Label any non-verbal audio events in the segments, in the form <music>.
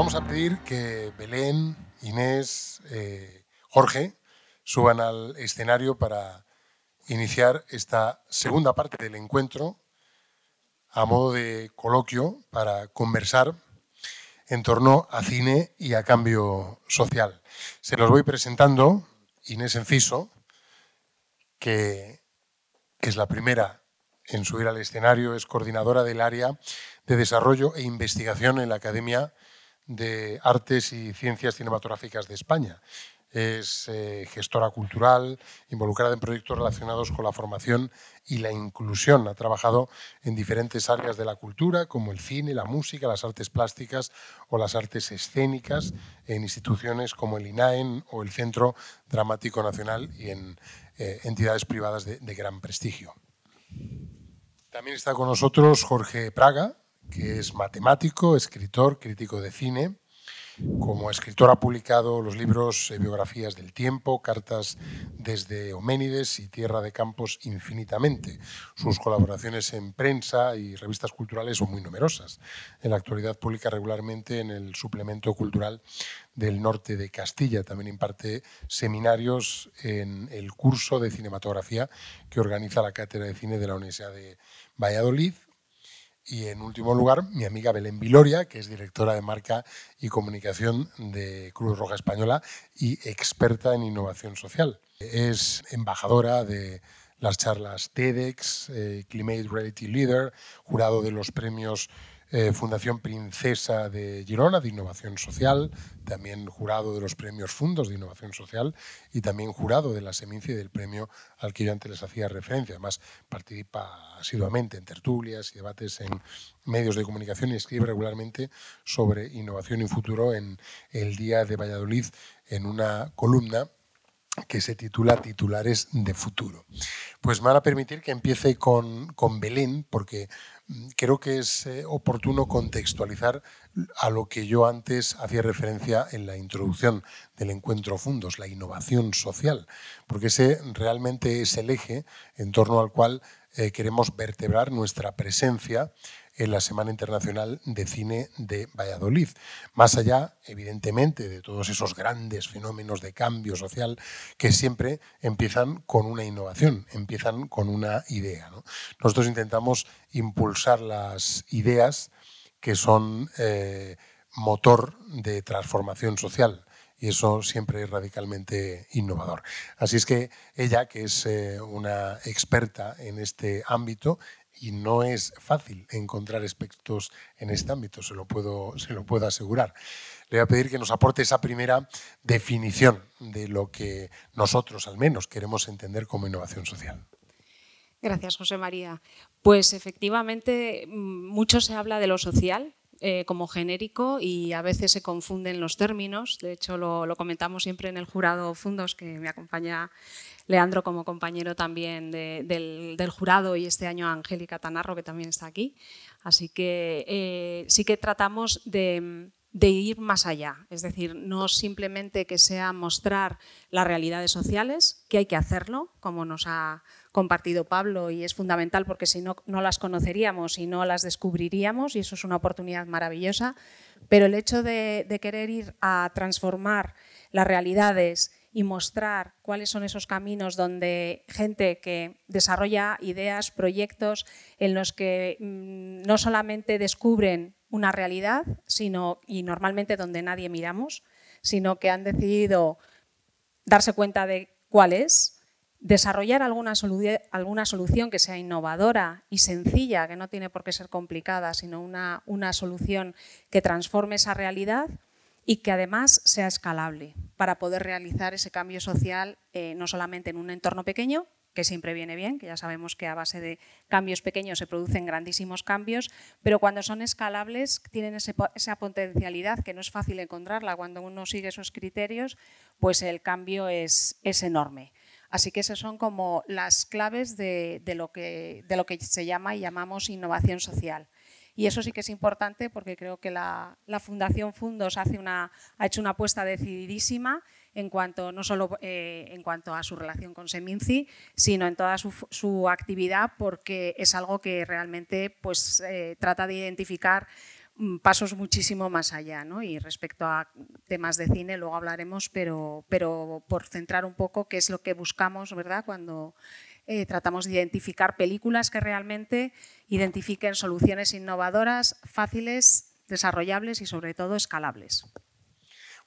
vamos a pedir que Belén, Inés, eh, Jorge suban al escenario para iniciar esta segunda parte del encuentro a modo de coloquio para conversar en torno a cine y a cambio social. Se los voy presentando Inés Enciso, que es la primera en subir al escenario, es coordinadora del área de desarrollo e investigación en la Academia de Artes y Ciencias Cinematográficas de España. Es eh, gestora cultural, involucrada en proyectos relacionados con la formación y la inclusión. Ha trabajado en diferentes áreas de la cultura, como el cine, la música, las artes plásticas o las artes escénicas, en instituciones como el INAEN e o el Centro Dramático Nacional y en eh, entidades privadas de gran prestigio. También está con nosotros Jorge Praga, que es matemático, escritor, crítico de cine. Como escritor ha publicado los libros eh, Biografías del Tiempo, Cartas desde Homénides y Tierra de Campos infinitamente. Sus colaboraciones en prensa y revistas culturales son muy numerosas. En la actualidad publica regularmente en el suplemento cultural del norte de Castilla. También imparte seminarios en el curso de cinematografía que organiza la Cátedra de Cine de la Universidad de Valladolid y en último lugar, mi amiga Belén Viloria, que es directora de marca y comunicación de Cruz Roja Española y experta en innovación social. Es embajadora de las charlas TEDx, eh, Climate Reality Leader, jurado de los premios eh, Fundación Princesa de Girona de Innovación Social, también jurado de los premios Fundos de Innovación Social y también jurado de la y del premio al que yo antes les hacía referencia. Además, participa asiduamente en tertulias y debates en medios de comunicación y escribe regularmente sobre innovación y futuro en el Día de Valladolid en una columna que se titula Titulares de Futuro. Pues me van a permitir que empiece con, con Belén, porque creo que es eh, oportuno contextualizar a lo que yo antes hacía referencia en la introducción del encuentro Fundos, la innovación social, porque ese realmente es el eje en torno al cual eh, queremos vertebrar nuestra presencia en la Semana Internacional de Cine de Valladolid. Más allá, evidentemente, de todos esos grandes fenómenos de cambio social que siempre empiezan con una innovación, empiezan con una idea. Nosotros intentamos impulsar las ideas que son eh, motor de transformación social y eso siempre es radicalmente innovador. Así es que ella, que es eh, una experta en este ámbito, y no es fácil encontrar aspectos en este mm. ámbito, se lo puedo, se lo puedo asegurar. Le voy a pedir que nos aporte esa primera definición de lo que nosotros al menos queremos entender como innovación social. Gracias, José María. Pues efectivamente, mm, mucho se habla de lo social, eh, como genérico y a veces se confunden los términos. De hecho, lo, lo comentamos siempre en el jurado Fundos, que me acompaña Leandro como compañero también del, jurado y este año Angélica Tanarro, que también está aquí. Así que eh, sí que tratamos de, ir más allá, es decir, no simplemente que sea mostrar las realidades sociales, que hay que hacerlo, como nos ha compartido Pablo, y es fundamental porque si no, no las conoceríamos y no las descubriríamos, y eso es una oportunidad maravillosa, pero el hecho de, de querer ir a transformar las realidades y mostrar cuáles son esos caminos donde gente que desarrolla ideas, proyectos en los que mm, no solamente descubren una realidad, sino y normalmente donde nadie miramos, sino que han decidido darse cuenta de cuál es, desarrollar alguna, alguna solución que sea innovadora y sencilla, que no tiene por qué ser complicada, sino una, una solución que transforme esa realidad y que además sea escalable para poder realizar ese cambio social eh, no solamente en un entorno pequeño, que siempre viene bien, que ya sabemos que a base de cambios pequeños se producen grandísimos cambios, pero cuando son escalables tienen esa potencialidad que no es fácil encontrarla. Cuando uno sigue esos criterios, pues el cambio es, enorme. Así que esas son como las claves de, lo que, de lo que se llama y llamamos innovación social. Y eso sí que es importante porque creo que la, Fundación Fundos hace una, ha hecho una apuesta decididísima en cuanto, no solo eh, en cuanto a su relación con Seminci, sino en toda su, actividad porque es algo que realmente pues, eh, trata de identificar mm, pasos muchísimo más allá, ¿no? Y respecto a temas de cine, luego hablaremos, pero, pero por centrar un poco qué es lo que buscamos, ¿verdad? Cuando eh, tratamos de identificar películas que realmente identifiquen soluciones innovadoras, fáciles, desarrollables y sobre todo escalables.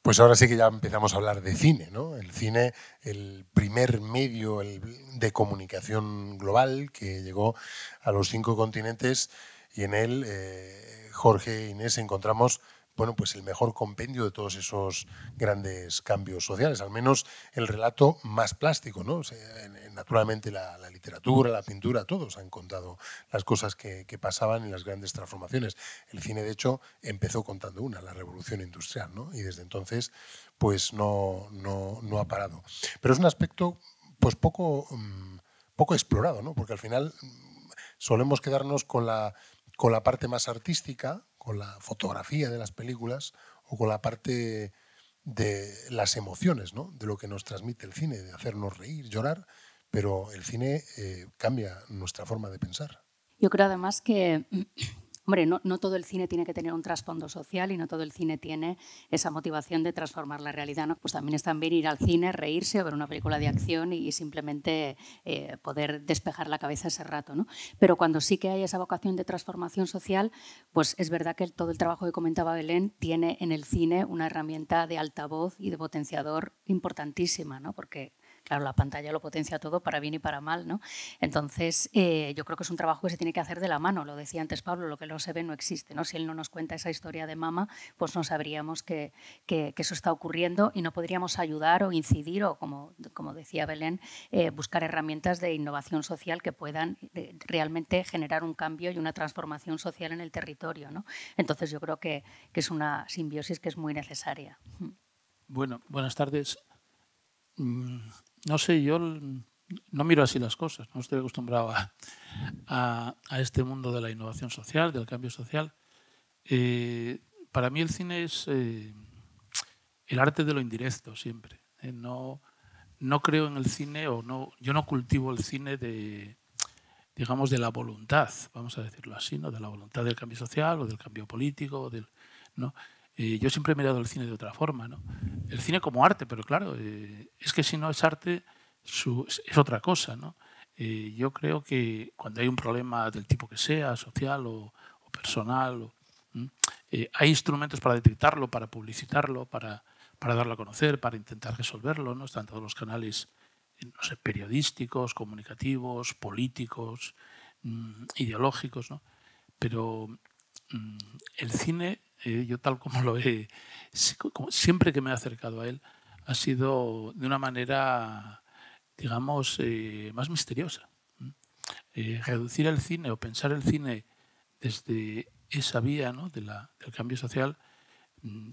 Pues ahora sí que ya empezamos a hablar de cine, ¿no? El cine, el primer medio de comunicación global que llegó a los cinco continentes y en él, eh, Jorge e Inés, encontramos bueno, pues el mejor compendio de todos esos grandes cambios sociales, al menos el relato más plástico, ¿no? naturalmente la, literatura, la pintura, todos han contado las cosas que, pasaban y las grandes transformaciones. El cine, de hecho, empezó contando una, la revolución industrial, ¿no? Y desde entonces, pues no, ha parado. Pero es un aspecto, pues poco, mm, poco explorado, ¿no? Porque al final mm, solemos quedarnos con la, con la parte más artística, con la fotografía de las películas o con la parte de las emociones, ¿no? de lo que nos transmite el cine, de hacernos reír, llorar, pero el cine eh, cambia nuestra forma de pensar. Yo creo además que Hombre, no, todo el cine tiene que tener un trasfondo social y no todo el cine tiene esa motivación de transformar la realidad. ¿no? Pues también es también ir al cine, reírse o ver una película de acción y, simplemente eh, poder despejar la cabeza ese rato. Pero cuando sí que hay esa vocación de transformación social, pues es verdad que todo el trabajo que comentaba Belén tiene en el cine una herramienta de altavoz y de potenciador importantísima, ¿no? porque Claro, la pantalla lo potencia todo para bien y para mal, ¿no? Entonces, eh, yo creo que es un trabajo que se tiene que hacer de la mano. Lo decía antes Pablo, lo que no se ve no existe, ¿no? Si él no nos cuenta esa historia de mama, pues no sabríamos que, eso está ocurriendo y no podríamos ayudar o incidir o, como, como decía Belén, eh, buscar herramientas de innovación social que puedan eh, realmente generar un cambio y una transformación social en el territorio, ¿no? Entonces, yo creo que, que es una simbiosis que es muy necesaria. Bueno, buenas tardes. Mm, no sé, yo no miro así las cosas, no estoy acostumbrado a, este mundo de la innovación social, del cambio social. Eh, para mí el cine es eh, el arte de lo indirecto siempre. Eh, no, no creo en el cine o no, yo no cultivo el cine de, digamos, de la voluntad, vamos a decirlo así, ¿no? de la voluntad del cambio social o del cambio político. del, ¿no? Eh, yo siempre he mirado el cine de otra forma, ¿no? El cine como arte, pero claro, eh, es que si no es arte, es otra cosa, ¿no? Eh, yo creo que cuando hay un problema del tipo que sea, social o, personal, hay instrumentos para detectarlo, para publicitarlo, para, para darlo a conocer, para intentar resolverlo, ¿no? Están todos los canales no sé, periodísticos, comunicativos, políticos, mm, ideológicos, ¿no? Pero mm, el cine eh, yo tal como <laughs> lo he, siempre que me he acercado a él, ha sido de una manera, digamos, eh, más misteriosa. Eh, reducir el cine o pensar el cine desde esa vía del cambio social, mm,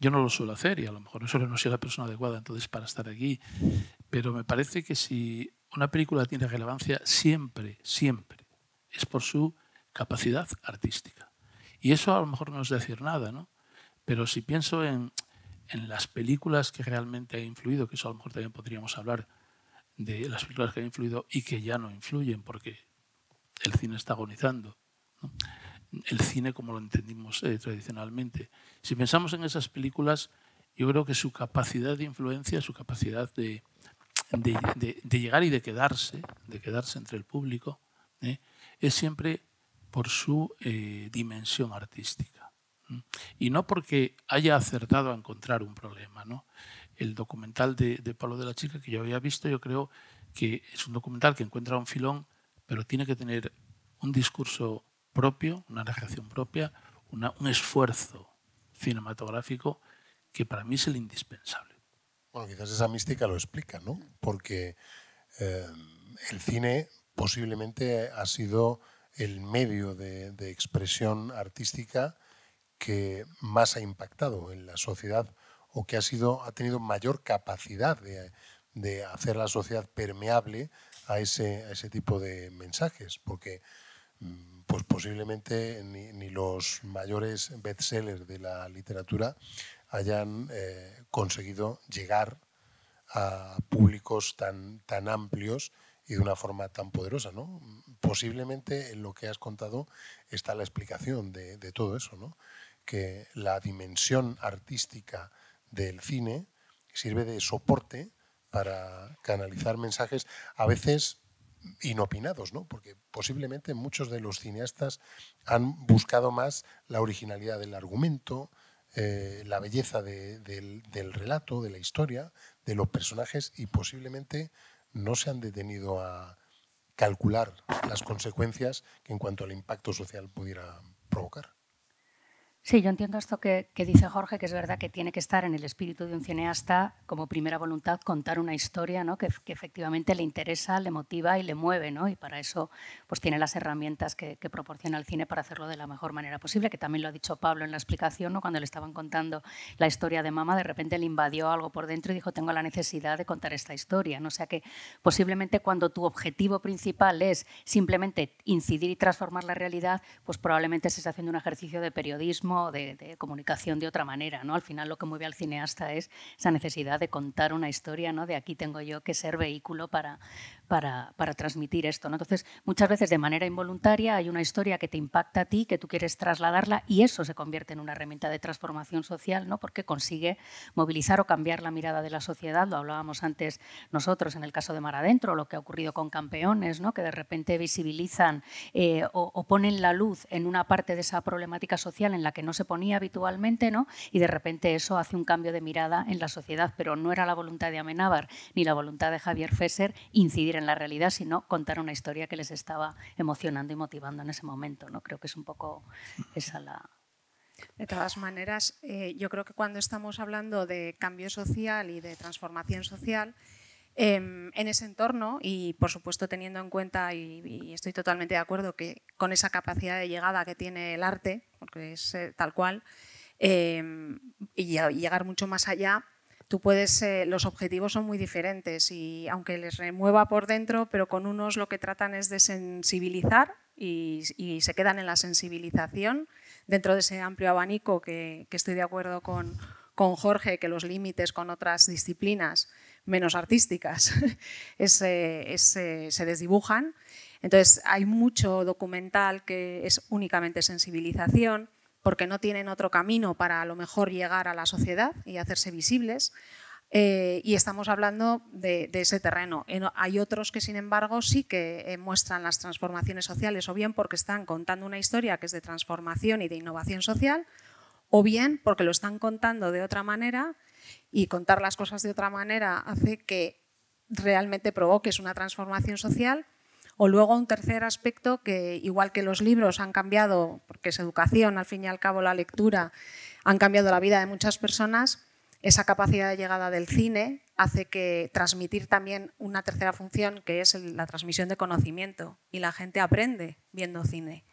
yo no lo suelo hacer y a lo mejor no no soy la persona adecuada entonces para estar aquí, pero me parece que si una película tiene relevancia, siempre, siempre, es por su capacidad artística. Y eso a lo mejor no es decir nada, ¿no? Pero si pienso en, las películas que realmente han influido, que eso a lo mejor también podríamos hablar de las películas que han influido y que ya no influyen porque el cine está agonizando. El cine como lo entendimos eh, tradicionalmente. Si pensamos en esas películas, yo creo que su capacidad de influencia, su capacidad de, llegar y de quedarse, de quedarse entre el público, ¿eh? es siempre por su eh, dimensión artística. Y no porque haya acertado a encontrar un problema. ¿no? El documental de, Pablo de la Chica que yo había visto, yo creo que es un documental que encuentra un filón, pero tiene que tener un discurso propio, una narración propia, un esfuerzo cinematográfico que para mí es el indispensable. Bueno, quizás esa mística lo explica, ¿no? Porque eh, el cine posiblemente ha sido el medio de, expresión artística que más ha impactado en la sociedad o que ha, sido, ha tenido mayor capacidad de, hacer la sociedad permeable a ese, ese tipo de mensajes, porque mm, pues posiblemente ni, los mayores bestsellers de la literatura hayan eh, conseguido llegar a públicos tan, tan amplios y de una forma tan poderosa. ¿no? posiblemente en lo que has contado está la explicación de, todo eso, ¿no? que la dimensión artística del cine sirve de soporte para canalizar mensajes a veces inopinados, ¿no? porque posiblemente muchos de los cineastas han buscado más la originalidad del argumento, eh, la belleza del, relato, de la historia, de los personajes y posiblemente no se han detenido a, calcular las consecuencias que en cuanto al impacto social pudiera provocar. Sí, yo entiendo esto que, dice Jorge, que es verdad que tiene que estar en el espíritu de un cineasta como primera voluntad contar una historia ¿no? que, efectivamente le interesa, le motiva y le mueve. ¿no? Y para eso pues, tiene las herramientas que, proporciona el cine para hacerlo de la mejor manera posible, que también lo ha dicho Pablo en la explicación, ¿no? cuando le estaban contando la historia de mamá, de repente le invadió algo por dentro y dijo, tengo la necesidad de contar esta historia. ¿no? O sea que posiblemente cuando tu objetivo principal es simplemente incidir y transformar la realidad, pues probablemente se está haciendo un ejercicio de periodismo de, comunicación de otra manera. ¿no? Al final lo que mueve al cineasta es esa necesidad de contar una historia, ¿no? de aquí tengo yo que ser vehículo para, para, transmitir esto. ¿no? Entonces, muchas veces de manera involuntaria hay una historia que te impacta a ti, que tú quieres trasladarla y eso se convierte en una herramienta de transformación social ¿no? porque consigue movilizar o cambiar la mirada de la sociedad. Lo hablábamos antes nosotros en el caso de Mar Adentro, lo que ha ocurrido con campeones, ¿no? que de repente visibilizan eh, o ponen la luz en una parte de esa problemática social en la que no se ponía habitualmente, ¿no? Y de repente eso hace un cambio de mirada en la sociedad, pero no era la voluntad de Amenábar ni la voluntad de Javier Fesser incidir en la realidad, sino contar una historia que les estaba emocionando y motivando en ese momento, ¿no? Creo que es un poco esa la de todas maneras, eh, yo creo que cuando estamos hablando de cambio social y de transformación social, Em, en ese entorno y, por supuesto, teniendo en cuenta, y, estoy totalmente de acuerdo, que con esa capacidad de llegada que tiene el arte, porque es eh, tal cual, em, y, llegar mucho más allá, tú puedes, eh, los objetivos son muy diferentes y aunque les remueva por dentro, pero con unos lo que tratan es de sensibilizar y, se quedan en la sensibilización dentro de ese amplio abanico que, estoy de acuerdo con, con Jorge, que los límites con otras disciplinas menos artísticas, <laughs> se desdibujan. Entonces, hay mucho documental que es únicamente sensibilización, porque no tienen otro camino para a lo mejor llegar a la sociedad y hacerse visibles. Eh, y estamos hablando de, ese terreno. hay otros que, sin embargo, sí que eh, muestran las transformaciones sociales, o bien porque están contando una historia que es de transformación y de innovación social, o bien porque lo están contando de otra manera y contar las cosas de otra manera hace que realmente provoques una transformación social. O luego un tercer aspecto que, igual que los libros han cambiado, porque es educación, al fin y al cabo la lectura, han cambiado la vida de muchas personas, esa capacidad de llegada del cine hace que transmitir también una tercera función que es la transmisión de conocimiento y la gente aprende viendo cine.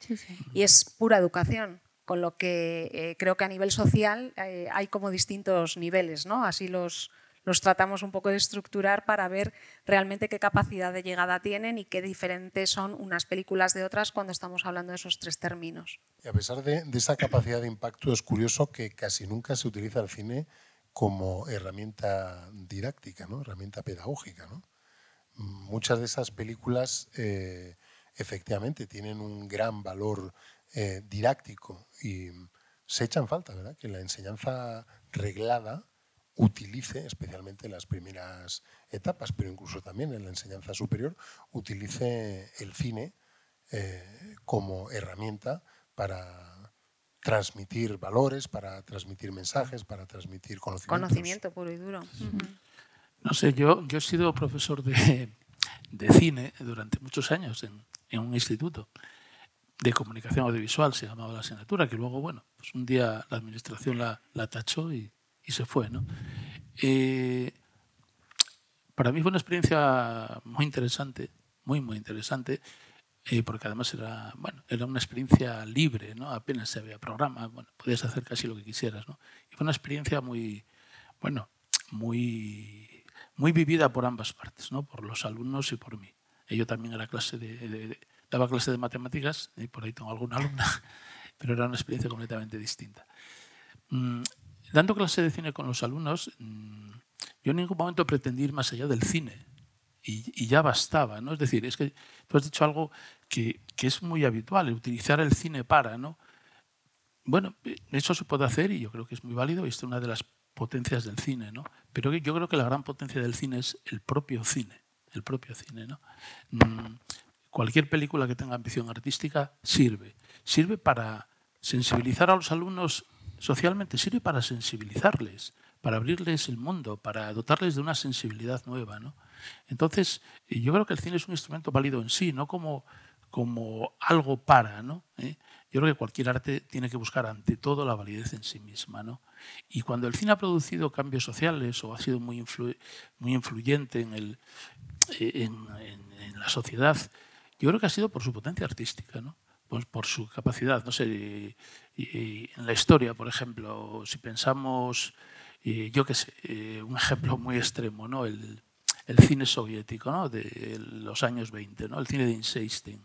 Y es pura educación. Con lo que eh, creo que a nivel social eh, hay como distintos niveles, ¿no? Así los, tratamos un poco de estructurar para ver realmente qué capacidad de llegada tienen y qué diferentes son unas películas de otras cuando estamos hablando de esos tres términos. Y a pesar de, esa capacidad de impacto, es curioso que casi nunca se utiliza el cine como herramienta didáctica, ¿no? herramienta pedagógica. Muchas de esas películas eh, efectivamente tienen un gran valor eh, didáctico. Y se echan falta, ¿verdad? Que la enseñanza reglada utilice, especialmente en las primeras etapas, pero incluso también en la enseñanza superior, utilice el cine eh, como herramienta para transmitir valores, para transmitir mensajes, para transmitir Conocimiento puro y duro. No sé, yo, he sido profesor de, cine durante muchos años en un instituto de comunicación audiovisual, se llamaba la asignatura, que luego, bueno, pues un día la administración la, tachó y, se fue, eh, para mí fue una experiencia muy interesante, muy, muy interesante, eh, porque además era, bueno, era una experiencia libre, ¿no? Apenas se había programa, bueno, podías hacer casi lo que quisieras, ¿no? Y fue una experiencia muy, bueno, muy, muy vivida por ambas partes, ¿no? Por los alumnos y por mí. Eh, yo también era clase de daba clase de matemáticas, y por ahí tengo alguna alumna, <laughs> pero era una experiencia completamente distinta. Mm, dando clase de cine con los alumnos, mm, yo en ningún momento pretendí ir más allá del cine, y, ya bastaba, ¿no? Es decir, es que tú has dicho algo que, que es muy habitual, utilizar el cine para, ¿no? Bueno, eh, eso se puede hacer y yo creo que es muy válido y es una de las potencias del cine, ¿no? Pero yo creo que la gran potencia del cine es el propio cine, el propio cine, ¿no? Mm, cualquier película que tenga ambición artística sirve. Sirve para sensibilizar a los alumnos socialmente, sirve para sensibilizarles, para abrirles el mundo, para dotarles de una sensibilidad nueva. Entonces, yo creo que el cine es un instrumento válido en sí, no como, como algo para. ¿no? ¿Eh? Yo creo que cualquier arte tiene que buscar ante todo la validez en sí misma. ¿no? Y cuando el cine ha producido cambios sociales o ha sido muy, muy influyente en, el, en la sociedad, yo creo que ha sido por su potencia artística, ¿no? Pues por su capacidad, no sé, en la historia, por ejemplo, si pensamos, yo qué sé, eh, un ejemplo muy extremo, ¿no? El, cine soviético ¿no? de los años 20, ¿no? el cine de Einstein.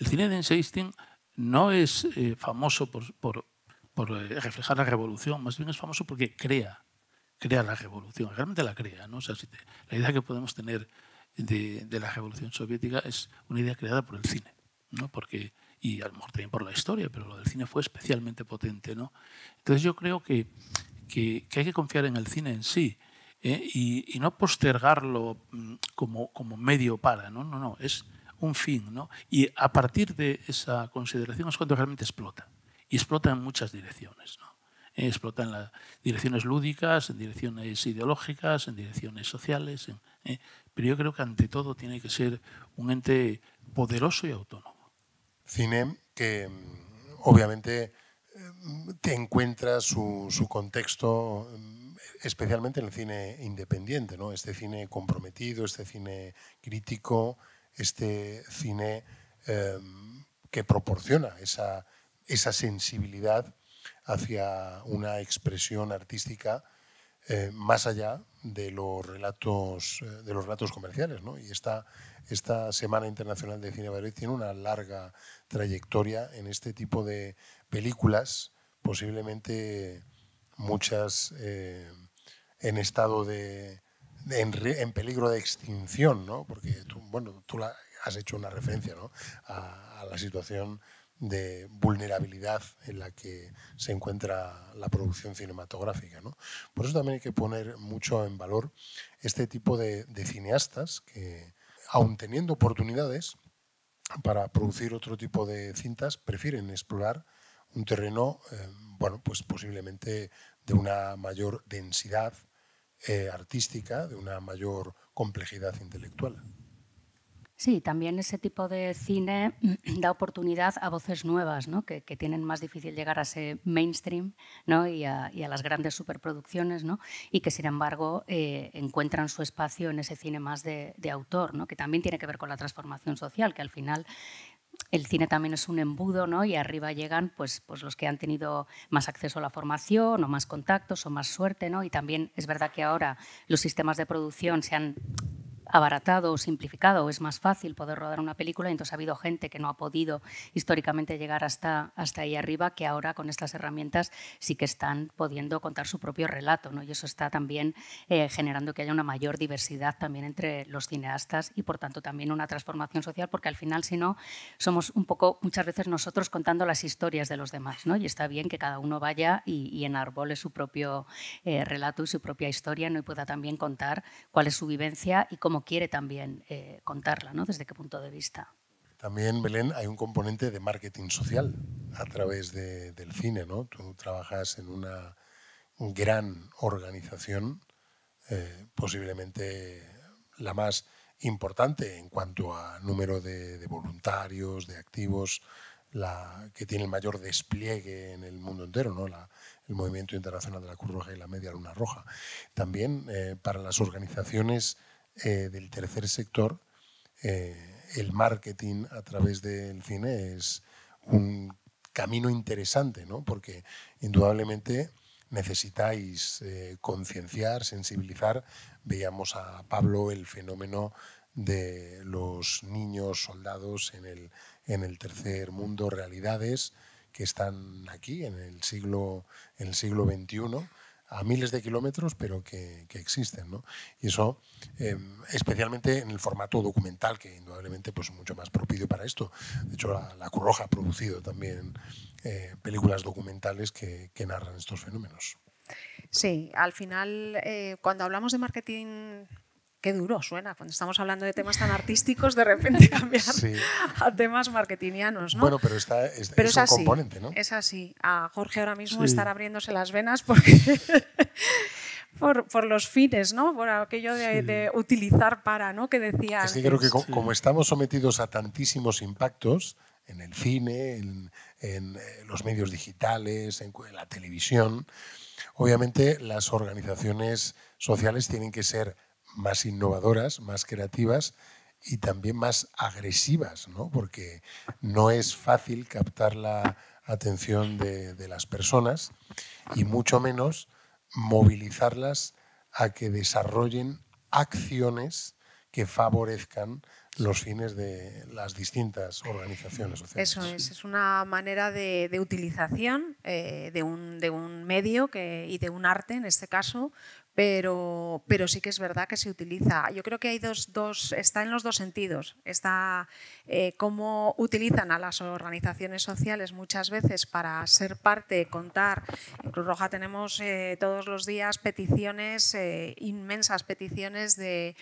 El cine de Einstein no es eh, famoso por, eh, reflejar la revolución, más bien es famoso porque crea, crea la revolución, realmente la crea. ¿no? la idea que podemos tener de, la Revolución Soviética es una idea creada por el cine, ¿no? Porque, y a lo mejor también por la historia, pero lo del cine fue especialmente potente. ¿no? Entonces yo creo que, que, hay que confiar en el cine en sí ¿eh? y, no postergarlo mm, como, como medio para, ¿no? no, no, es un fin. ¿no? Y a partir de esa consideración es cuando realmente explota. Y explota en muchas direcciones. ¿no? explota en las direcciones lúdicas, en direcciones ideológicas, en direcciones sociales. ¿eh? pero yo creo que ante todo tiene que ser un ente poderoso y autónomo. Cine que mm, obviamente mm, te encuentra su, contexto mm, especialmente en el cine independiente, ¿no? Este cine comprometido, este cine crítico, este cine em, que proporciona esa, esa sensibilidad hacia una expresión artística eh, más allá de los relatos, eh, de los relatos comerciales. Y esta, esta Semana Internacional de Cine Madrid tiene una larga trayectoria en este tipo de películas, posiblemente muchas eh, en estado de, en, peligro de extinción, ¿no? porque tú, bueno, tú la, has hecho una referencia a, la situación de vulnerabilidad en la que se encuentra la producción cinematográfica. Por eso también hay que poner mucho en valor este tipo de, cineastas que, aun teniendo oportunidades para producir otro tipo de cintas, prefieren explorar un terreno, eh, bueno, pues posiblemente de una mayor densidad eh, artística, de una mayor complejidad intelectual. Sí, también ese tipo de cine <clears throat> da oportunidad a voces nuevas, que, tienen más difícil llegar a ese mainstream y, a, las grandes superproducciones, y que sin embargo eh, encuentran su espacio en ese cine más de, autor, que también tiene que ver con la transformación social, que al final el cine también es un embudo, ¿no? Y arriba llegan pues, pues los que han tenido más acceso a la formación o más contactos o más suerte, ¿no? Y también es verdad que ahora los sistemas de producción se han abaratado o simplificado, o es más fácil poder rodar una película, y entonces ha habido gente que no ha podido históricamente llegar hasta, hasta ahí arriba, que ahora con estas herramientas sí que están pudiendo contar su propio relato, ¿no? y eso está también eh, generando que haya una mayor diversidad también entre los cineastas y por tanto también una transformación social, porque al final si no somos un poco muchas veces nosotros contando las historias de los demás, ¿no? y está bien que cada uno vaya y, enarbole su propio eh, relato y su propia historia, ¿no? y pueda también contar cuál es su vivencia y cómo quiere también eh, contarla, ¿no? Desde qué punto de vista. También, Belén, hay un componente de marketing social a través del cine, ¿no? Tú trabajas en una gran organización, eh, posiblemente la más importante en cuanto a número de, voluntarios, de activos, la que tiene el mayor despliegue en el mundo entero, ¿no? el Movimiento Internacional de la Cruz Roja y la Media Luna Roja. También eh, para las organizaciones eh, del tercer sector, eh, el marketing a través del cine es un camino interesante, ¿no? porque indudablemente necesitáis eh, concienciar, sensibilizar. Veíamos a Pablo el fenómeno de los niños soldados en el, tercer mundo, realidades que están aquí en el siglo, en el siglo XXI a miles de kilómetros, pero que, existen. Y eso, em, especialmente en el formato documental, que indudablemente pues, es mucho más propicio para esto. De hecho, la, la ha producido también eh, películas documentales que, narran estos fenómenos. Sí, al final, eh, cuando hablamos de marketing Qué duro suena cuando estamos hablando de temas tan artísticos, de repente <laughs> cambiar a temas marketingianos, Bueno, pero, está, es, un componente, ¿no? Es así. A Jorge ahora mismo estar abriéndose las venas <laughs> por, los fines, ¿no? Por aquello de, utilizar para, ¿no? Que decía. Es que creo que como estamos sometidos a tantísimos impactos en el cine, en eh, los medios digitales, en la televisión, obviamente las organizaciones sociales tienen que ser más innovadoras, más creativas y también más agresivas, ¿no? porque no es fácil captar la atención de, las personas y mucho menos movilizarlas a que desarrollen acciones que favorezcan los fines de las distintas organizaciones sociales. Eso es, es una manera de, utilización eh, de, un, medio que, y de un arte, en este caso, pero, pero sí que es verdad que se utiliza. Yo creo que hay dos, dos está en los dos sentidos. Está eh, cómo utilizan a las organizaciones sociales muchas veces para ser parte, contar. En Cruz Roja tenemos eh, todos los días peticiones, eh, inmensas peticiones de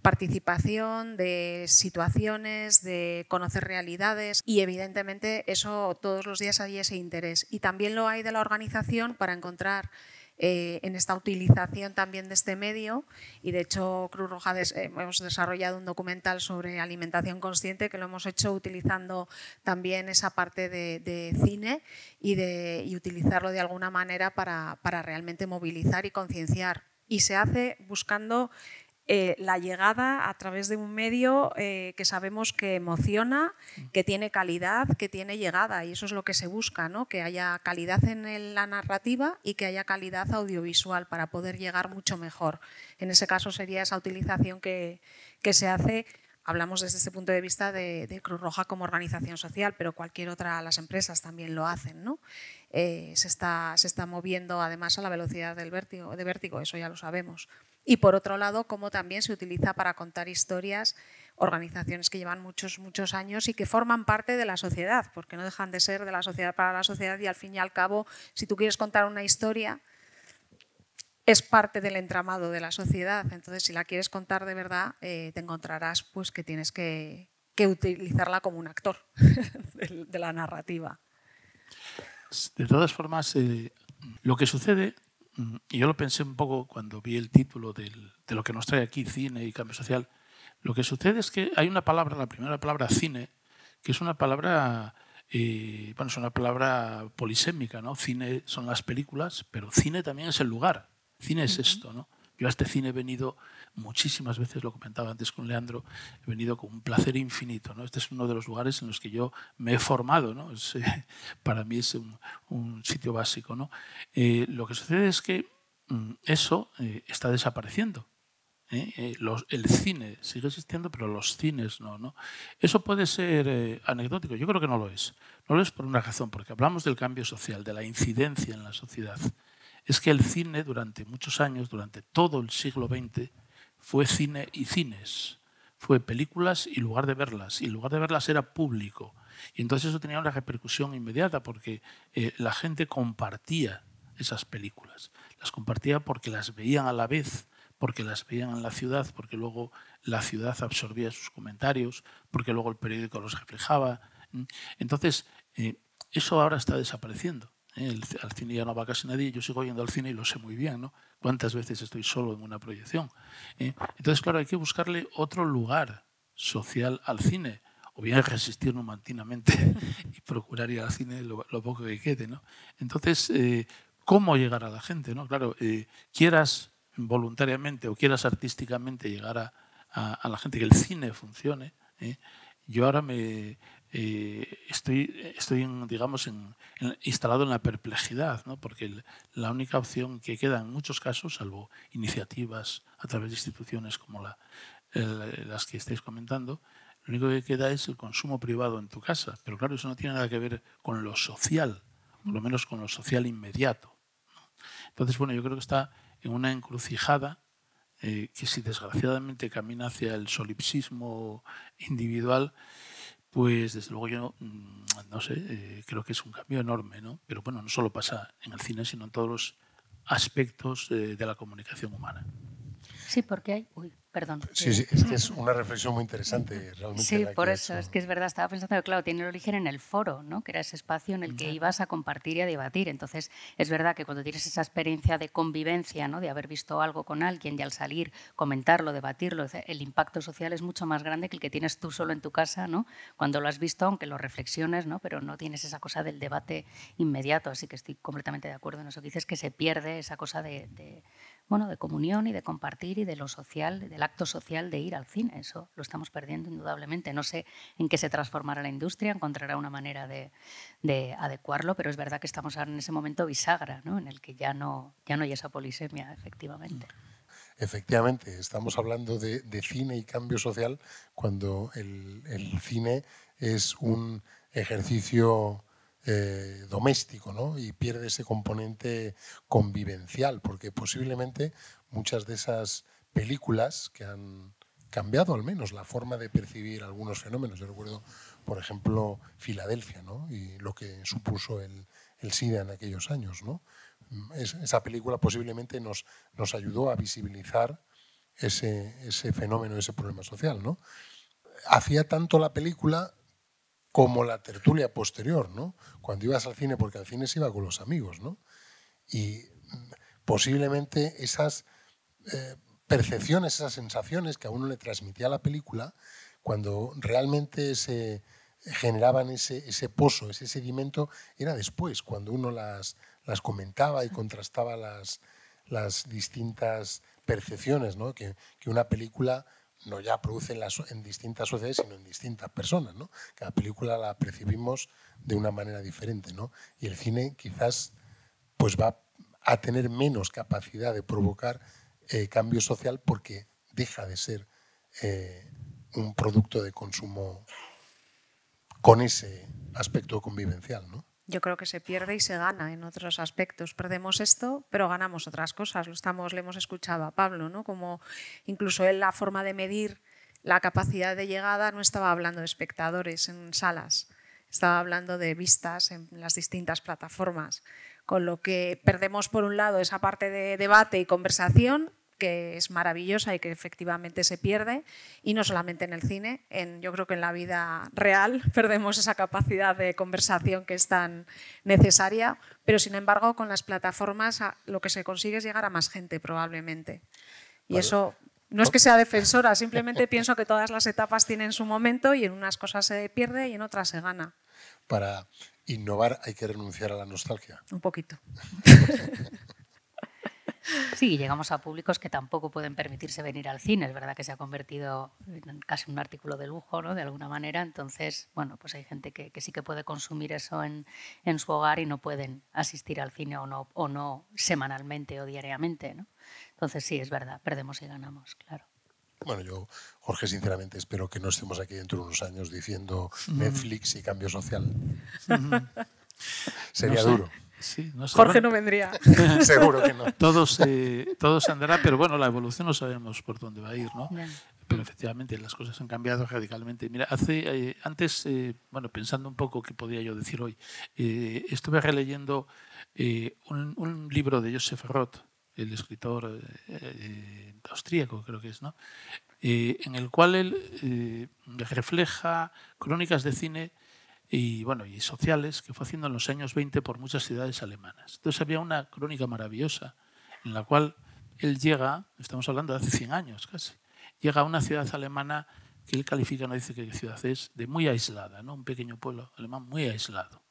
participación, de situaciones, de conocer realidades y evidentemente eso todos los días hay ese interés. Y también lo hay de la organización para encontrar eh, en esta utilización también de este medio y de hecho Cruz Roja eh, hemos desarrollado un documental sobre alimentación consciente que lo hemos hecho utilizando también esa parte de, cine y, de, utilizarlo de alguna manera para, para realmente movilizar y concienciar. Y se hace buscando eh, la llegada a través de un medio eh, que sabemos que emociona, que tiene calidad, que tiene llegada, y eso es lo que se busca, ¿no? que haya calidad en la narrativa y que haya calidad audiovisual para poder llegar mucho mejor. En ese caso sería esa utilización que, se hace hablamos desde este punto de vista de, Cruz Roja como organización social, pero cualquier otra, las empresas también lo hacen, ¿no? Eh, se, está, moviendo además a la velocidad del de vértigo, eso ya lo sabemos y por otro lado cómo también se utiliza para contar historias organizaciones que llevan muchos, muchos años y que forman parte de la sociedad, porque no dejan de ser de la sociedad para la sociedad y al fin y al cabo, si tú quieres contar una historia, es parte del entramado de la sociedad. Entonces, si la quieres contar de verdad, eh, te encontrarás pues, que tienes que, que utilizarla como un actor <laughs> de, la narrativa. De todas formas, eh, lo que sucede Mm, y yo lo pensé un poco cuando vi el título de lo que nos trae aquí, cine y cambio social. Lo que sucede es que hay una palabra, la primera palabra cine, que es una palabra, eh, bueno, es una palabra polisémica, ¿no? Cine son las películas, pero cine también es el lugar. Cine es esto, ¿no? Yo a este cine he venido Muchísimas veces, lo comentaba antes con Leandro, he venido con un placer infinito. ¿no? Este es uno de los lugares en los que yo me he formado. ¿no? Eh, <laughs> para mí es un, sitio básico. ¿no? Eh, lo que sucede es que mm, eso eh, está desapareciendo. el cine sigue existiendo, pero los cines no. ¿no? Eso puede ser anecdótico. Yo creo que no lo es. No lo es por una razón, porque hablamos del cambio social, de la incidencia en la sociedad es que el cine durante muchos años, durante todo el siglo XX, fue cine y cines, fue películas y lugar de verlas, y lugar de verlas era público. Y entonces eso tenía una repercusión inmediata porque eh, la gente compartía esas películas, las compartía porque las veían a la vez, porque las veían en la ciudad, porque luego la ciudad absorbía sus comentarios, porque luego el periódico los reflejaba. Entonces, eh, eso ahora está desapareciendo al cine ya no va casi nadie, yo sigo yendo al cine y lo sé muy bien, ¿no? ¿Cuántas veces estoy solo en una proyección? ¿Eh? Entonces, claro, hay que buscarle otro lugar social al cine, o bien resistir numantinamente <laughs> y procurar ir al cine lo, poco que quede, ¿no? Entonces, eh, ¿cómo llegar a la gente, no? Claro, eh, quieras voluntariamente o quieras artísticamente llegar a, a, a, la gente, que el cine funcione, yo ahora me, eh, estoy, estoy digamos, en, instalado en la perplejidad, porque la única opción que queda en muchos casos, salvo iniciativas a través de instituciones como la, las que estáis comentando, lo único que queda es el consumo privado en tu casa. Pero claro, eso no tiene nada que ver con lo social, por lo menos con lo social inmediato. Entonces, bueno, yo creo que está en una encrucijada eh, que si desgraciadamente camina hacia el solipsismo individual, pues desde luego yo no mm, sé, eh, creo que es un cambio enorme, ¿no? Pero bueno, no solo pasa en el cine, sino en todos los aspectos de la comunicación humana. Sí, porque hay... Uy, perdón. Sí, sí, <laughs> es, que es una reflexión muy interesante realmente. Sí, por eso, es que es verdad, estaba pensando que, claro, tiene el origen en el foro, ¿no? que era ese espacio en el que ibas a compartir y a debatir. Entonces, es verdad que cuando tienes esa experiencia de convivencia, ¿no? de haber visto algo con alguien y al salir comentarlo, debatirlo, el impacto social es mucho más grande que el que tienes tú solo en tu casa, ¿no? cuando lo has visto, aunque lo reflexiones, ¿no? pero no tienes esa cosa del debate inmediato. Así que estoy completamente de acuerdo en eso que dices, que se pierde esa cosa de bueno, de comunión y de compartir y de lo social, del acto social de ir al cine. Eso lo estamos perdiendo indudablemente. No sé en qué se transformará la industria, encontrará una manera de, adecuarlo, pero es verdad que estamos ahora en ese momento bisagra, ¿no? en el que ya no, ya no hay esa polisemia, efectivamente. Efectivamente, estamos hablando de, cine y cambio social cuando el, el cine es un ejercicio eh, doméstico, ¿no? Y pierde ese componente convivencial, porque posiblemente muchas de esas películas que han cambiado al menos la forma de percibir algunos fenómenos. Yo recuerdo, por ejemplo, Filadelfia, ¿no? Y lo que supuso el, SIDA en aquellos años, mm, esa película posiblemente nos, nos ayudó a visibilizar ese, ese fenómeno, ese problema social, ¿no? Hacía tanto la película como la tertulia posterior, ¿no? Cuando ibas al cine, porque al cine se iba con los amigos, ¿no? Y mm, posiblemente esas eh, percepciones, esas sensaciones que a uno le transmitía la película, cuando realmente se generaban ese, pozo, ese sedimento, era después, cuando uno las, comentaba y contrastaba las, distintas percepciones ¿no? que una película no ya produce en, distintas sociedades, sino en distintas personas. ¿no? Cada película la percibimos de una manera diferente. ¿no? Y el cine quizás pues va a tener menos capacidad de provocar eh, cambio social porque deja de ser eh, un producto de consumo con ese aspecto convivencial. ¿no? yo creo que se pierde y se gana en otros aspectos. Perdemos esto, pero ganamos otras cosas. Lo estamos, le hemos escuchado a Pablo, ¿no? Como incluso él la forma de medir la capacidad de llegada no estaba hablando de espectadores en salas, estaba hablando de vistas en las distintas plataformas. Con lo que perdemos por un lado esa parte de debate y conversación que es maravillosa y que efectivamente se pierde, y no solamente en el cine, en, yo creo que en la vida real <laughs> perdemos esa capacidad de conversación que es tan necesaria, pero sin embargo con las plataformas lo que se consigue es llegar a más gente probablemente. Y eso no es que sea defensora, simplemente <laughs> pienso que todas las etapas tienen su momento y en unas cosas se pierde y en otras se gana. Para innovar hay que renunciar a la nostalgia. Un poquito. <laughs> Sí, llegamos a públicos que tampoco pueden permitirse venir al cine. Es verdad que se ha convertido en casi un artículo de lujo, ¿no? De alguna manera. Entonces, bueno, pues hay gente que, sí que puede consumir eso en, en, su hogar y no pueden asistir al cine o no, o no semanalmente o diariamente, ¿no? Entonces, sí, es verdad, perdemos y ganamos, claro. Bueno, yo, Jorge, sinceramente espero que no estemos aquí dentro de unos años diciendo mm. Netflix y cambio social. Sería duro no Jorge no vendría. <laughs> Seguro que no. Todos, eh, todos andará, pero bueno, la evolución no sabemos por dónde va a ir, Pero efectivamente las cosas han cambiado radicalmente. Mira, hace, eh, antes, eh, bueno, pensando un poco qué podía yo decir hoy, eh, estuve releyendo un, un, libro de Joseph Roth, el escritor austríaco, creo que es, ¿no? en el cual él refleja crónicas de cine y, bueno, y sociales que fue haciendo en los años 20 por muchas ciudades alemanas. Entonces había una crónica maravillosa en la cual él llega, estamos hablando de hace 100 años casi, llega a una ciudad alemana que él califica, no dice qué ciudad es, de muy aislada, ¿no? un pequeño pueblo alemán muy aislado.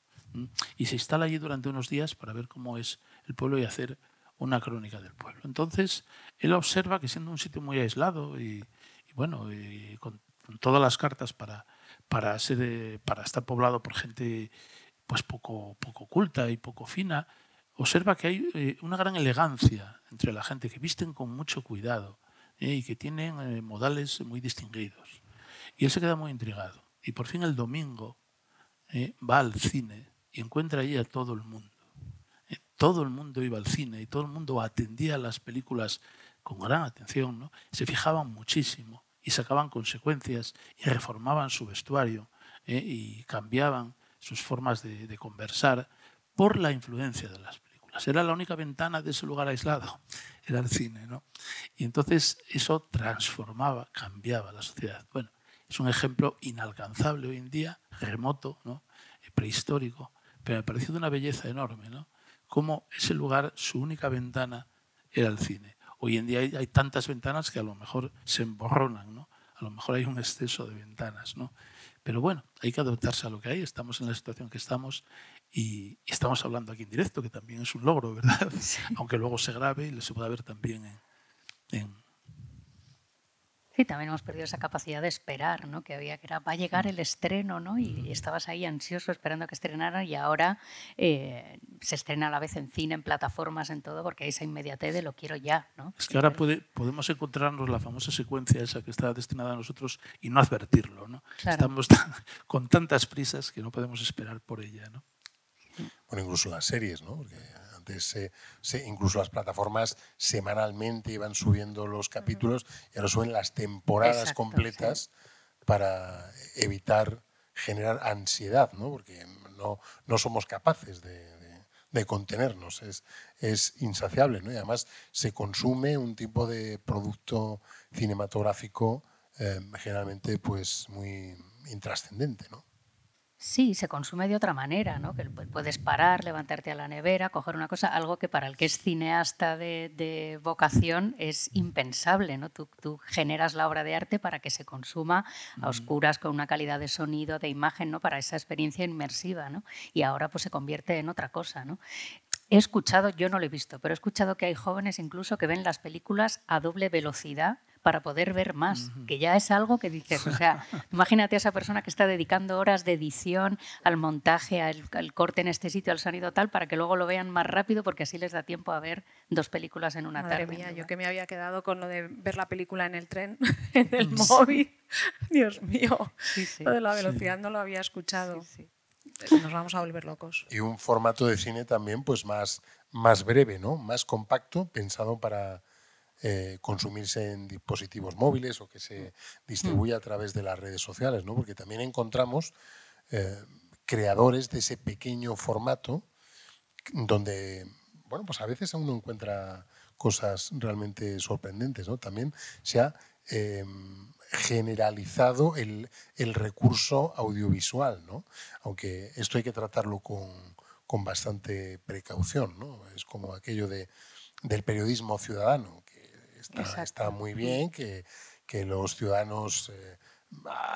Y se instala allí durante unos días para ver cómo es el pueblo y hacer una crónica del pueblo. Entonces, él observa que siendo un sitio muy aislado y, y bueno, y con todas las cartas para, para, eh, para estar poblado por gente pues poco, poco culta y poco fina, observa que hay eh, una gran elegancia entre la gente, que visten con mucho cuidado eh, y que tienen modales muy distinguidos. Y él se queda muy intrigado. Y por fin el domingo va al cine y encuentra allí a todo el mundo. todo el mundo iba al cine y todo el mundo atendía las películas con gran atención, se fijaban muchísimo y sacaban consecuencias y reformaban su vestuario ¿eh? y cambiaban sus formas de, conversar por la influencia de las películas. Era la única ventana de ese lugar aislado, <laughs> era el cine. ¿no? Y entonces eso transformaba, cambiaba la sociedad. Bueno, es un ejemplo inalcanzable hoy en día, remoto, ¿no? Eh, prehistórico, pero me pareció de una belleza enorme, ¿no? Cómo ese lugar, su única ventana era el cine. Hoy en día hay, tantas ventanas que a lo mejor se emborronan, ¿no? a lo mejor hay un exceso de ventanas. ¿no? Pero bueno, hay que adaptarse a lo que hay, estamos en la situación que estamos y, estamos hablando aquí en directo, que también es un logro, ¿verdad? <laughs> Aunque luego se grabe y se pueda ver también en, en y también hemos perdido esa capacidad de esperar, ¿no? Que había que era, va a llegar el estreno, ¿no? Y, estabas ahí ansioso esperando que estrenara y ahora eh, se estrena a la vez en cine, en plataformas, en todo, porque hay esa inmediatez de lo quiero ya, ¿no? Es que ahora puede, podemos encontrarnos la famosa secuencia esa que está destinada a nosotros y no advertirlo, ¿no? Estamos <laughs> con tantas prisas que no podemos esperar por ella, ¿no? Bueno, incluso las series, ¿no? incluso las plataformas semanalmente iban subiendo los capítulos y ahora suben las temporadas completas para evitar generar ansiedad, ¿no? porque no, no somos capaces de, contenernos. Es, insaciable. ¿no? Y además se consume un tipo de producto cinematográfico eh, generalmente pues, muy intrascendente. ¿no? Sí, se consume de otra manera, ¿no? Que puedes parar, levantarte a la nevera, coger una cosa, algo que para el que es cineasta de, vocación es impensable, ¿no? Tú, tú, generas la obra de arte para que se consuma a oscuras, con una calidad de sonido, de imagen, ¿no? Para esa experiencia inmersiva, ¿no? Y ahora pues se convierte en otra cosa, ¿no? He escuchado, yo no lo he visto, pero he escuchado que hay jóvenes incluso que ven las películas a doble velocidad para poder ver más, que ya es algo que dices, o sea, <laughs> imagínate a esa persona que está dedicando horas de edición al montaje, al, corte en este sitio, al sonido tal, para que luego lo vean más rápido porque así les da tiempo a ver dos películas en una Madre tarde. Mía, yo que me había quedado con lo de ver la película en el tren, <laughs> en el móvil. <laughs> Dios mío, lo de la velocidad no lo había escuchado. Eh, nos vamos a volver locos. Y un formato de cine también pues más, más breve, ¿no? Más compacto, pensado para eh, consumirse en dispositivos móviles o que se mm. Mm. distribuya a través de las redes sociales, porque también encontramos eh, creadores de ese pequeño formato donde, bueno, pues a veces uno encuentra cosas realmente sorprendentes. ¿no? También se ha em, generalizado el, recurso audiovisual, ¿no? aunque esto hay que tratarlo con, bastante precaución. Es como aquello de, del periodismo ciudadano. Ah, está, muy bien que, los ciudadanos... Eh,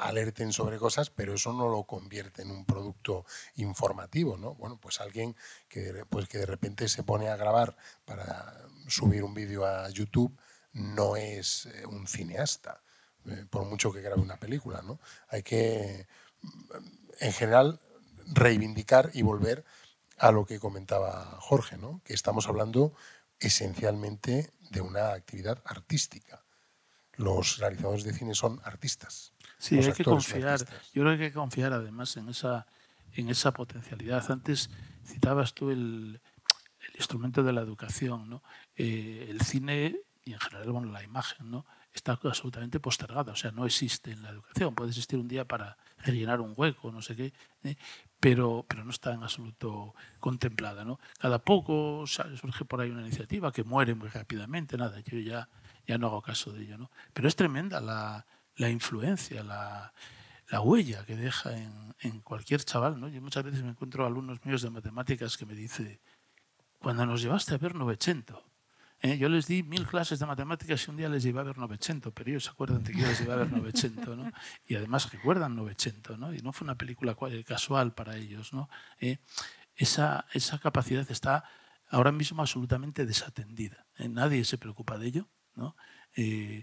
alerten sobre cosas, pero eso no lo convierte en un producto informativo, ¿no? Bueno, pues alguien que, pues que de repente se pone a grabar para subir un vídeo a YouTube no es eh, un cineasta, eh, por mucho que grabe una película, ¿no? Hay que, en general, reivindicar y volver a lo que comentaba Jorge, ¿no? Que estamos hablando esencialmente de una actividad artística. Los realizadores de cine son artistas. Sí, hay que confiar. Yo creo que hay que confiar además en esa, en esa potencialidad. Antes citabas tú el, instrumento de la educación. ¿no? Eh, el cine y en general bueno, la imagen ¿no? está absolutamente postergada, o sea, no existe en la educación. Puede existir un día para rellenar un hueco, no sé qué, ¿eh? pero, pero no está en absoluto contemplada. ¿no? Cada poco surge por ahí una iniciativa que muere muy rápidamente, nada, yo ya, ya no hago caso de ello. ¿no? Pero es tremenda la, la influencia, la, la, huella que deja en, en, cualquier chaval. ¿no? Yo muchas veces me encuentro alumnos míos de matemáticas que me dicen, cuando nos llevaste a ver Novecento, eh, yo les di mil clases de matemáticas y un día les iba a ver 900, pero ellos se acuerdan de que les iba a ver 900, ¿no? Y además recuerdan 900, ¿no? Y no fue una película eh, casual para ellos, ¿no? Eh, esa, capacidad está ahora mismo absolutamente desatendida. Nadie se preocupa de ello, ¿no? en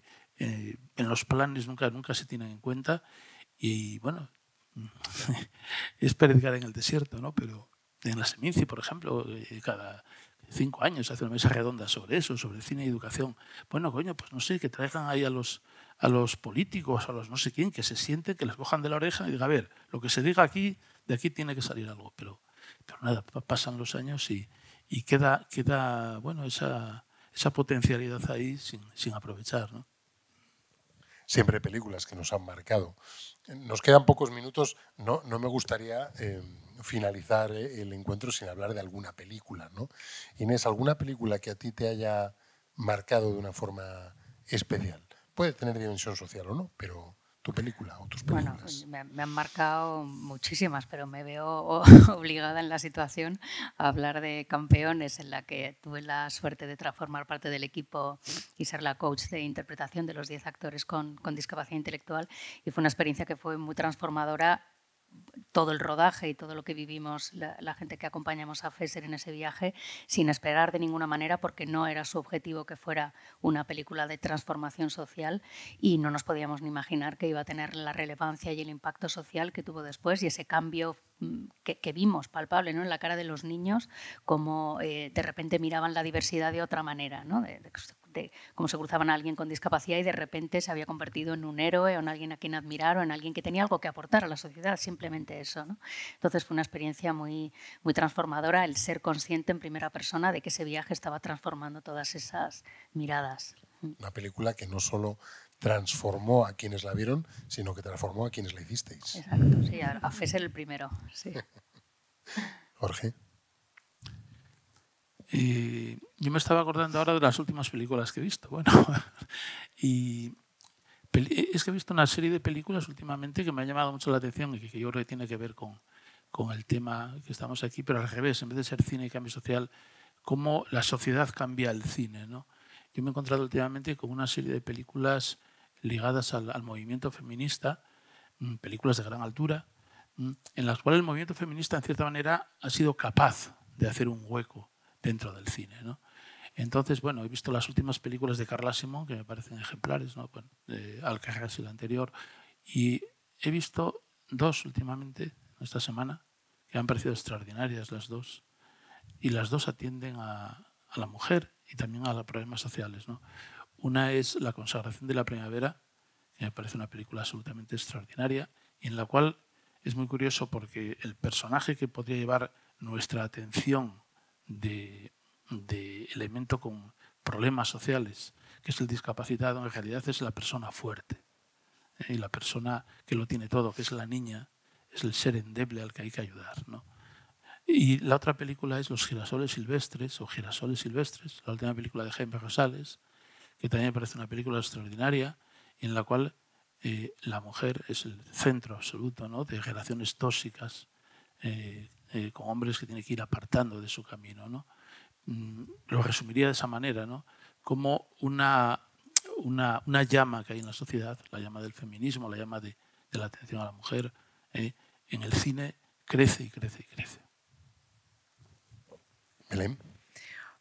los planes nunca, nunca se tienen en cuenta y, bueno, <laughs> es predicar en el desierto, ¿no? Pero en la Seminci, por ejemplo, cada, cinco años, hace una mesa redonda sobre eso, sobre cine y educación. Bueno, coño, pues no sé, que traigan ahí a los, a los políticos, a los no sé quién, que se sienten, que les cojan de la oreja y digan, a ver, lo que se diga aquí, de aquí tiene que salir algo. Pero, pero nada, pasan los años y, y queda, queda, bueno, esa, esa potencialidad ahí sin, aprovechar, ¿no? Siempre películas que nos han marcado. Nos quedan pocos minutos. No, no me gustaría... Eh, finalizar eh, el encuentro sin hablar de alguna película. ¿no? Inés, ¿alguna película que a ti te haya marcado de una forma especial? Puede tener dimensión social o no, pero tu película o tus películas. Bueno, me han marcado muchísimas, pero me veo <laughs> obligada en la situación a hablar de Campeones, en la que tuve la suerte de transformar parte del equipo y ser la coach de interpretación de los 10 actores con discapacidad intelectual. Y fue una experiencia que fue muy transformadora todo el rodaje y todo lo que vivimos la, gente que acompañamos a Fesser en ese viaje sin esperar de ninguna manera porque no era su objetivo que fuera una película de transformación social y no nos podíamos ni imaginar que iba a tener la relevancia y el impacto social que tuvo después y ese cambio mm, que, vimos palpable ¿no? en la cara de los niños como eh, de repente miraban la diversidad de otra manera, ¿no? como se cruzaban a alguien con discapacidad y de repente se había convertido en un héroe o en alguien a quien admirar o en alguien que tenía algo que aportar a la sociedad, simplemente eso. Entonces fue una experiencia muy, muy transformadora el ser consciente en primera persona de que ese viaje estaba transformando todas esas miradas. Una película que no solo transformó a quienes la vieron, sino que transformó a quienes la hicisteis. Exacto, sí, a, el primero. Sí. <laughs> Jorge. Y yo me estaba acordando ahora de las últimas películas que he visto. Bueno, <laughs> y es que he visto una serie de películas últimamente que me ha llamado mucho la atención y que yo creo que tiene que ver con, con el tema que estamos aquí, pero al revés, en vez de ser cine y cambio social, cómo la sociedad cambia el cine. ¿no? Yo me he encontrado últimamente con una serie de películas ligadas al movimiento feminista, mm, películas de gran altura, mm, en las cuales el movimiento feminista, en cierta manera, ha sido capaz de hacer un hueco dentro del cine. ¿no? Entonces, bueno, he visto las últimas películas de Carlásimo, que me parecen ejemplares, ¿no? bueno, eh, Alcaraz y la anterior, y he visto dos últimamente, esta semana, que han parecido extraordinarias las dos, y las dos atienden a, a la mujer y también a los problemas sociales. ¿no? Una es La consagración de la primavera, que me parece una película absolutamente extraordinaria, y en la cual es muy curioso porque el personaje que podría llevar nuestra atención de, de elemento con problemas sociales, que es el discapacitado, en realidad es la persona fuerte. ¿eh? Y la persona que lo tiene todo, que es la niña, es el ser endeble al que hay que ayudar. ¿no? Y la otra película es Los girasoles silvestres, o Girasoles silvestres, la última película de Jaime Rosales, que también me parece una película extraordinaria, en la cual eh, la mujer es el centro absoluto ¿no? de generaciones tóxicas eh, eh, con hombres que tiene que ir apartando de su camino. Mm, lo resumiría de esa manera, ¿no? como una, una, llama que hay en la sociedad, la llama del feminismo, la llama de, la atención a la mujer, ¿eh? en el cine crece y crece y crece. Belén.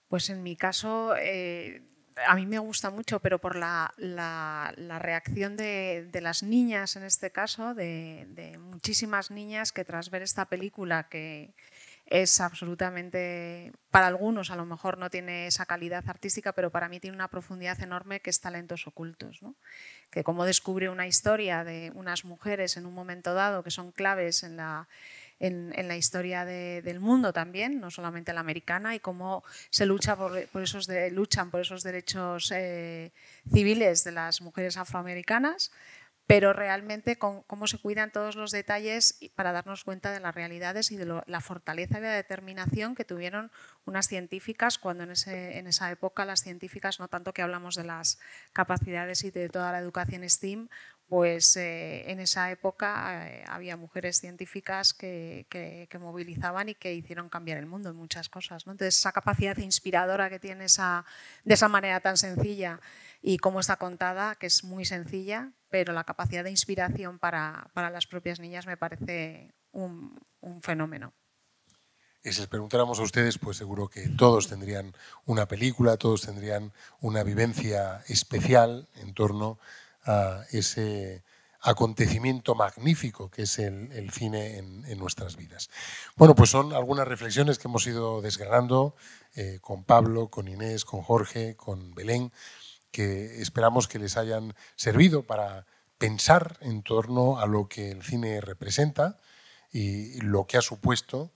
Pues en mi caso... Eh, a mí me gusta mucho, pero por la, la, reacción de, las niñas en este caso, de, muchísimas niñas que tras ver esta película que es absolutamente, para algunos a lo mejor no tiene esa calidad artística, pero para mí tiene una profundidad enorme que es talentos ocultos, que como descubre una historia de unas mujeres en un momento dado que son claves en la en, la historia del mundo también, no solamente la americana, y cómo se lucha por, esos luchan por esos derechos eh, civiles de las mujeres afroamericanas, pero realmente con, cómo se cuidan todos los detalles para darnos cuenta de las realidades y de la fortaleza y la determinación que tuvieron unas científicas cuando en, en esa época las científicas, no tanto que hablamos de las capacidades y de toda la educación STEAM, pues eh, en esa época eh, había mujeres científicas que, movilizaban y que hicieron cambiar el mundo en muchas cosas. ¿no? Entonces, esa capacidad inspiradora que tiene esa, de esa manera tan sencilla y cómo está contada, que es muy sencilla, pero la capacidad de inspiración para, las propias niñas me parece un, fenómeno. Y si les preguntáramos a ustedes, pues seguro que todos tendrían una película, todos tendrían una vivencia especial en torno a ese acontecimiento magnífico que es el, cine en, nuestras vidas. Bueno, pues son algunas reflexiones que hemos ido desgranando eh, con Pablo, con Inés, con Jorge, con Belén, que esperamos que les hayan servido para pensar en torno a lo que el cine representa y lo que ha supuesto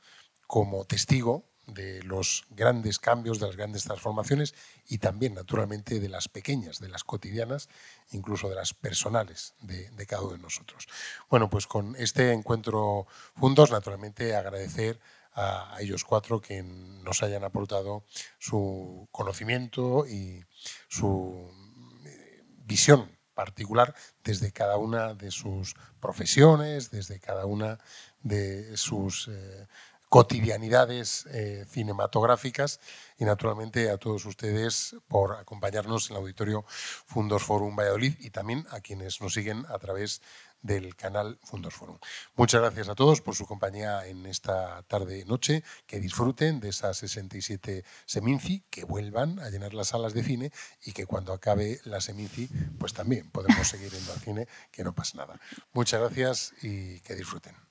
como testigo de los grandes cambios, de las grandes transformaciones y también, naturalmente, de las pequeñas, de las cotidianas, incluso de las personales de, cada uno de nosotros. Bueno, pues con este encuentro juntos, naturalmente, agradecer a, ellos cuatro que nos hayan aportado su conocimiento y su eh, visión particular desde cada una de sus profesiones, desde cada una de sus... Eh, cotidianidades eh, cinematográficas y naturalmente a todos ustedes por acompañarnos en el auditorio Fundos Forum Valladolid y también a quienes nos siguen a través del canal Fundos Forum. Muchas gracias a todos por su compañía en esta tarde noche, que disfruten de esas 67 Seminci, que vuelvan a llenar las salas de cine y que cuando acabe la Seminci, pues también podemos seguir yendo al cine, que no pasa nada. Muchas gracias y que disfruten.